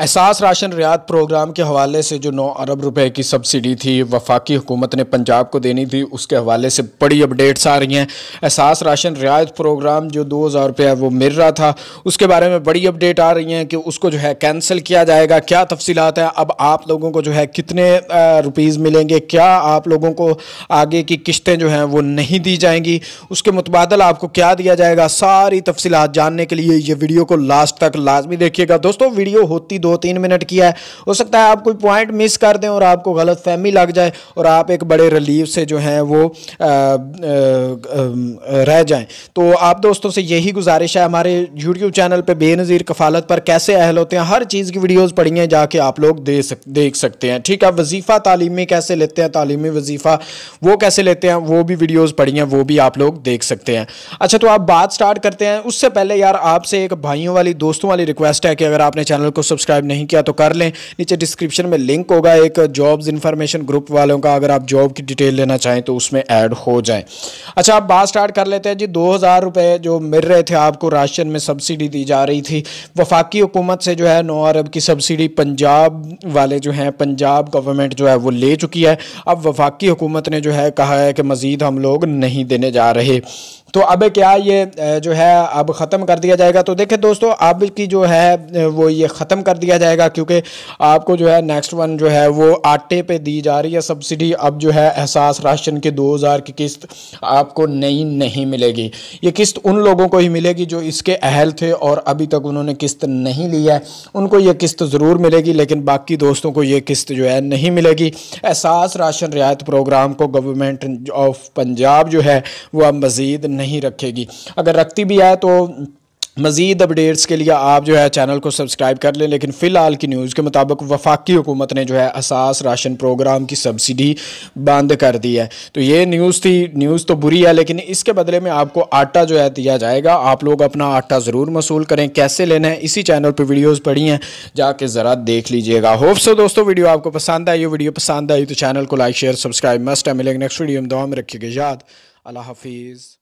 एहसास ration रियात programme के हवाले से जो 9 अरब रुपए की सब्सिडी थी वफाकी हुकूमत ने पंजाब को देनी थी उसके हवाले से बड़ी अपडेट्स आ रही हैं एहसास राशन रियायत प्रोग्राम जो दो हज़ार रुपया वो मिल रहा था उसके बारे में बड़ी अपडेट आ रही हैं कि उसको जो है कैंसिल किया जाएगा क्या तफसीत हैं अब आप लोगों को जो है कितने रुपीज़ मिलेंगे क्या आप लोगों को आगे की किश्तें जो हैं वो नहीं दी जाएंगी उसके मुतबादल आपको क्या दिया जाएगा सारी तफसीत जानने के लिए ये वीडियो को लास्ट तक लाजमी देखिएगा दोस्तों वीडियो होती दो तीन मिनट किया है हो सकता है आप कोई पॉइंट मिस कर दें और आपको गलत फहमी लग जाए और आप एक बड़े रिलीफ से जो हैं वो आ, आ, आ, रह जाएं तो आप दोस्तों से यही गुजारिश है हमारे यूट्यूब चैनल पर बेनज़ीर कफालत पर कैसे अहल होते हैं हर चीज़ की वीडियोज पढ़ी हैं जाके आप लोग दे सक देख सकते हैं ठीक है वजीफ़ा तालीमी कैसे लेते हैं तालीमी वजीफ़ा वो कैसे लेते हैं वो भी वीडियोज़ पढ़ी हैं वो भी आप लोग देख सकते हैं अच्छा तो आप बात स्टार्ट करते हैं उससे पहले यार आपसे एक भाइयों वाली दोस्तों वाली रिक्वेस्ट है कि अगर आपने चैनल को सब्सक्राइब सब्सक्राइब नहीं किया तो कर लें नीचे डिस्क्रिप्शन में लिंक होगा एक जॉब्स इंफॉर्मेशन ग्रुप वालों का अगर आप जॉब की डिटेल लेना चाहें तो उसमें ऐड हो जाए अच्छा आप बात स्टार्ट कर लेते हैं जी दो हज़ार रुपये जो मिल रहे थे आपको राशन में सब्सिडी दी जा रही थी वफाकी हुकूमत से जो है नौ अरब की सब्सिडी पंजाब वाले जो हैं पंजाब गवर्नमेंट जो है वो ले चुकी है अब वफाकी हुकूमत ने जो है कहा है कि मज़ीद हम लोग नहीं देने जा रहे तो अब क्या ये जो है अब ख़त्म कर दिया जाएगा तो देखें दोस्तों अब की जो है वो ये ख़त्म कर दिया जाएगा क्योंकि आपको जो है नेक्स्ट वन जो है वो आटे पे दी जा रही है सब्सिडी अब जो है एहसास राशन की दो हज़ार की किस्त आपको नई नहीं मिलेगी ये किस्त उन लोगों को ही मिलेगी जो इसके अहल थे और अभी तक उन्होंने किस्त नहीं ली है उनको ये किस्त ज़रूर मिलेगी लेकिन बाकी दोस्तों को ये किस्त जो है नहीं मिलेगी एहसास राशन रियायत प्रोग्राम को गवर्नमेंट ऑफ पंजाब जो है वह मज़ीद नहीं नहीं रखेगी अगर रखती भी है तो मज़ीद अपडेट्स के लिए आप जो है चैनल को सब्सक्राइब कर लें लेकिन फ़िलहाल की न्यूज़ के मुताबिक वफाकी हुकूमत ने जो है असास राशन प्रोग्राम की सब्सिडी बंद कर दी है तो ये न्यूज़ थी न्यूज़ तो बुरी है लेकिन इसके बदले में आपको आटा जो है दिया जाएगा आप लोग अपना आटा ज़रूर मसूल करें कैसे लेना है इसी चैनल पर वीडियोज़ पढ़ी हैं जाके ज़रा देख लीजिएगा होप सो दोस्तों वीडियो आपको पसंद आई वीडियो पसंद आई तो चैनल को लाइक शेयर सब्सक्राइब मस्ट है मिलेंगे नेक्स्ट वीडियो में दुआ में रखिएगा याद अल्लाह हाफिज़